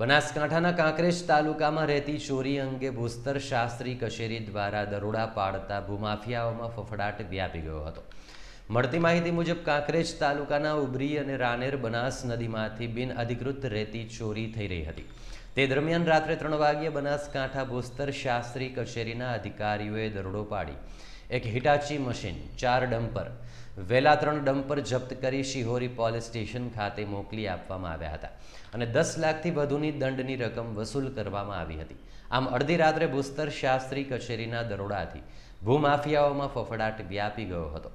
બનાસકાંઠાના કાંકરેજ તાલુકામાં રહેતી ચોરી અંગે ભૂસ્તર શાસ્ત્રી કચેરી દ્વારા દરોડા પાડતા ભૂમાફિયાઓમાં ફફડાટ વ્યાપી ગયો હતો મળતી માહિતી મુજબ કાંકરેજ તાલુકાના ઉભરી અને રાનેર બનાસ નદીમાંથી બિન અધિકૃત રેતી ચોરી થઈ રહી હતી તે દરમિયાન રાત્રે ત્રણ વાગ્યે બનાસકાંઠા ભોસ્તર શાસ્ત્રી કચેરીના અધિકારીઓએ દરોડો પાડી એક હિટાચી મશીન ચાર ડમ્પર વેલા ત્રણ ડમ્પર જપ્ત કરી શિહોરી પોલીસ સ્ટેશન ખાતે મોકલી આપવામાં આવ્યા હતા અને દસ લાખથી વધુની દંડની રકમ વસૂલ કરવામાં આવી હતી આમ અડધી રાત્રે ભૂસ્તર શાસ્ત્રી કચેરીના દરોડાથી ભૂમાફિયાઓમાં ફફડાટ વ્યાપી ગયો હતો